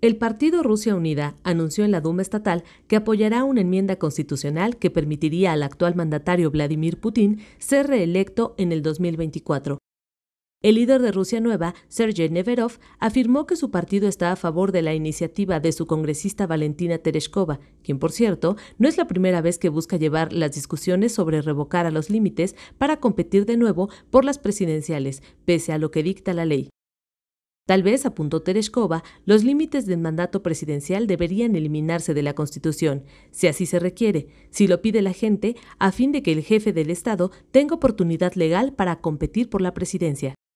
El partido Rusia Unida anunció en la Duma estatal que apoyará una enmienda constitucional que permitiría al actual mandatario Vladimir Putin ser reelecto en el 2024. El líder de Rusia Nueva, Sergei Neverov, afirmó que su partido está a favor de la iniciativa de su congresista Valentina Tereshkova, quien, por cierto, no es la primera vez que busca llevar las discusiones sobre revocar a los límites para competir de nuevo por las presidenciales, pese a lo que dicta la ley. Tal vez, apuntó Tereshkova, los límites del mandato presidencial deberían eliminarse de la Constitución, si así se requiere, si lo pide la gente, a fin de que el jefe del Estado tenga oportunidad legal para competir por la presidencia.